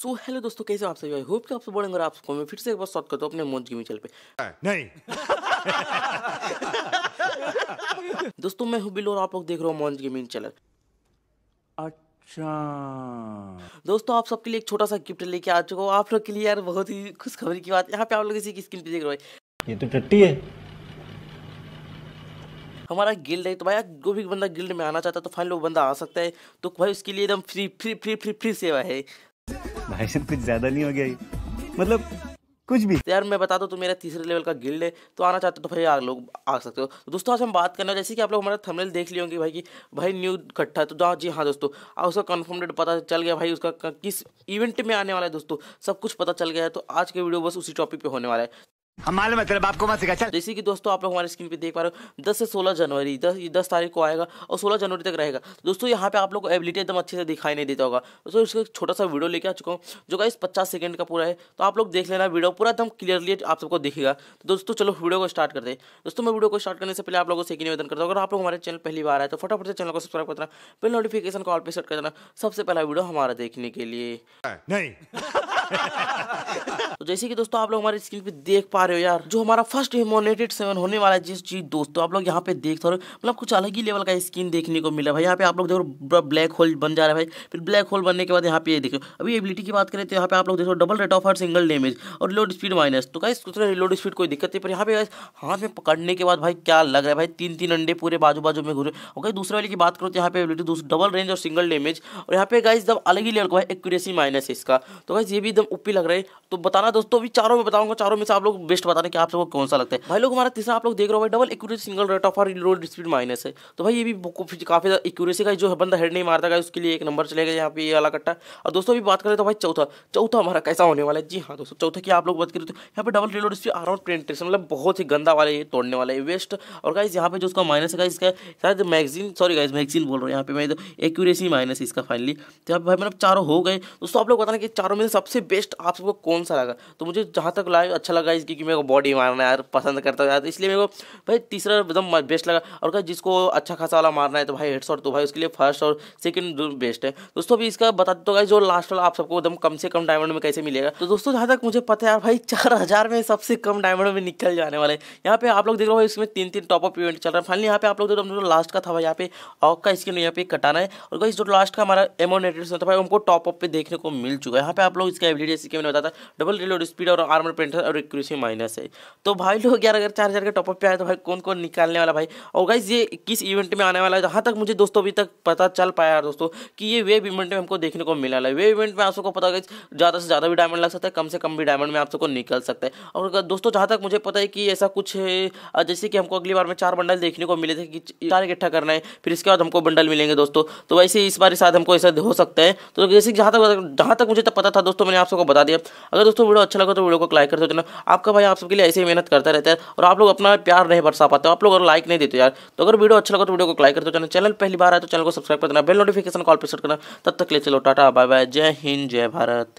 सो so, hello दोस्तों कैसे आप सभी होप कि आप सब बोलेंगे आप सबको मैं फिर से एक बार स्वागत करता हूँ अपने मौज गेमिंग चैनल पे नहीं दोस्तों मैं हूँ बिल और आप लोग देख रहे हो मौज गेमिंग चैनल अच्छा दोस्तों आप सबके लिए एक छोटा सा गिफ्ट लेके आ चुका हूँ आप लोग के लिए यार बहुत ही खुशखबरी की बात यहाँ पे आप लोग इसी की स्क्रीन पे देख रहे हो ये तो टट्टी है हमारा गिल्ड है तो भाई जो भी बंदा गिल्ड में आना चाहता है तो फाइनल वो बंदा आ सकता है तो भाई उसके लिए एकदम free free free free free सेवा है भाई साहब कुछ ज़्यादा नहीं हो गया मतलब कुछ भी यार मैं बता दूँ तो मेरा तीसरे लेवल का गिल्ड है तो आना चाहते हो तो भाई यार लोग आ सकते हो तो दोस्तों आज हम बात करने जैसे कि आप लोग हमारा थंबनेल देख लिए होंगे भाई कि भाई न्यू इकट्ठा तो हाँ जी हाँ दोस्तों अब उसका कन्फर्म डेट पता चल गया भाई उसका किस इवेंट में आने वाला है दोस्तों सब कुछ पता चल गया है तो आज के वीडियो बस उसी टॉपिक पर होने वाला है मालूम है तेरे बाप को मत सिखा चल जैसे कि दोस्तों आप लोग हमारे स्क्रीन पे देख पा रहे हो 10 से 16 जनवरी 10 दस तारीख को आएगा और 16 जनवरी तक रहेगा दोस्तों यहाँ पे आप लोग को एबिलिटी एकदम अच्छे से दिखाई नहीं देता होगा दोस्तों इसका छोटा सा वीडियो लेके आ चुका हूँ जो का इस पचास सेकंड का पूरा है तो आप लोग देख लेना वीडियो पूरा एकदम क्लियरली आप सबको दिखेगा तो दोस्तों चलो वीडियो को स्टार्ट करते हैं दोस्तों मैं वीडियो को स्टार्ट करने से पहले आप लोगों से एक निवेदन करता हूँ अगर आप लोग हमारे चैनल पहली बार आए तो फटाफट से चैनल को सब्सक्राइब कर देना फिर नोटिफिकेशन कॉल पर सेट कर देना सबसे पहला वीडियो हमारा देखने के लिए नहीं तो जैसे कि दोस्तों आप लोग हमारे स्क्रीन पे देख पा पा रहे हो यार जो हमारा फर्स्ट हिमोनेटेड सेवन होने वाला जिस चीज दोस्तों आप लोग यहाँ पे देख सकते हो मतलब कुछ अलग ही लेवल का स्किन देखने को मिला भाई यहाँ पे आप लोग देखो ब्लैक होल बन जा रहा है भाई फिर ब्लैक होल बनने के बाद यहाँ पे देखो अभी एबिलिटी की बात करें तो यहाँ पे आप लोग देखो डबल रेट ऑफ हर सिंगल डेमेज और लोड स्पीड माइनस तो कहीं कुछ लोड स्पीड कोई दिक्कत नहीं पर यहाँ पे हाथ में पकड़ने के बाद भाई क्या लग रहा है भाई तीन तीन अंडे पूरे बाजू बाजू में घूरे और कहीं दूसरे वाले की बात करो तो यहाँ पे एबिलिटी डबल रेंज और सिंगल डेमेज और यहाँ पे गाइस जब अलग ही लेवल का है एक्यूरेसी माइनस है इसका तो गाइस ये भी एकदम ऊपर लग रहा है तो बताना दोस्तों अभी चारों में बताऊंगा चारों में से आप लोग बेस्ट बताने कि आप सबको कौन सा लगता है भाई लोग हमारा तीसरा आप लोग देख रहे हो भाई double accuracy single rate of आर लो स्पीड माइनस है तो भाई ये भी काफ़ी एक्यूरेसी का जो है बंदा हेड नहीं मारता है उसके लिए एक नंबर चलेगा यहाँ पे ये वाला कट्टा और दोस्तों अभी बात करें तो भाई चौथा चौथा हमारा कैसा होने वाला है जी हाँ दोस्तों चौथा की आप लोग बात करें तो यहाँ पे double reload speed around penetration मतलब बहुत ही गंदा वाला है तोड़ने वाला है वेस्ट और गाइज यहाँ पे जो उसका माइनस है इसका शायद मैगजीन सॉरी गाइज मैगजीन बोल रहा हूँ यहाँ पे मैं एक्यूरेसी तो माइनस इसका फाइनली तो यहाँ भाई मतलब चारों हो गए दोस्तों आप लोग बताना कि चारों में सबसे बेस्ट आप सबको कौन सा लगा तो मुझे जहाँ तक लाइव अच्छा लगा इसकी क्योंकि मेरे को बॉडी मारना यार पसंद करता हूँ यार तो इसलिए मेरे को भाई तीसरा एकदम बेस्ट लगा और क्या जिसको अच्छा खासा वाला मारना है तो भाई हेडशॉट तो भाई उसके लिए फर्स्ट और सेकंड बेस्ट है दोस्तों अभी इसका बता दो जो लास्ट वाला आप सबको एकदम कम से कम डायमंड में कैसे मिलेगा तो दोस्तों जहाँ तक मुझे पता है यार भाई चार में सबसे कम डायमंड में निकल जाने वाले यहाँ पे आप लोग देख रहे हो इसमें तीन तीन टॉप अप इवेंट चल रहा है फाइनली यहाँ पे आप लोग देख रहे हो लास्ट का था भाई यहाँ पे ऑक का स्किन यहाँ पे कटाना है और भाई जो लास्ट का हमारा एमोनेटेड था भाई हमको टॉप अप पे देखने को मिल चुका है यहाँ पे आप लोग इसका एबिलिटी जैसे कि मैंने बताया डबल रिलोड स्पीड और आर्मर पेंटर और एक्यूरेसी माइनस है तो भाई लोग यार अगर चार हज़ार के टॉपअप पे आए तो भाई कौन कौन निकालने वाला भाई और गाइज ये किस इवेंट में आने वाला है जहाँ तक मुझे दोस्तों अभी तक पता चल पाया यार दोस्तों कि ये वेब इवेंट में हमको देखने को मिला है वेब इवेंट में आप सबको पता है ज़्यादा से ज़्यादा भी डायमंड लग सकता है कम से कम भी डायमंड में आप सबको निकल सकता है और दोस्तों जहाँ तक मुझे पता है कि ऐसा कुछ है जैसे कि हमको अगली बार में चार बंडल देखने को मिले थे कि चार इकट्ठा करना है फिर इसके बाद हमको बंडल मिलेंगे दोस्तों तो वैसे इस बार शायद हमको ऐसा हो सकता है तो जैसे जहाँ तक जहाँ तक मुझे तक तो पता था दोस्तों मैंने आप सबको बता दिया अगर दोस्तों वीडियो अच्छा लगा तो वीडियो को लाइक कर दो आपका भाई आप सबके लिए ऐसे ही मेहनत करता रहता है और आप लोग अपना प्यार नहीं बरसा पाते हो आप लोग अगर लाइक नहीं देते यार तो अगर वीडियो अच्छा लगा तो वीडियो को लाइक कर दो चैनल पहली बार आए तो चैनल को सब्सक्राइब कर देना बेल नोटिफिकेशन कॉल पर सेट करना तब तक ले चलो टाटा बाय बाय जय हिंद जय भारत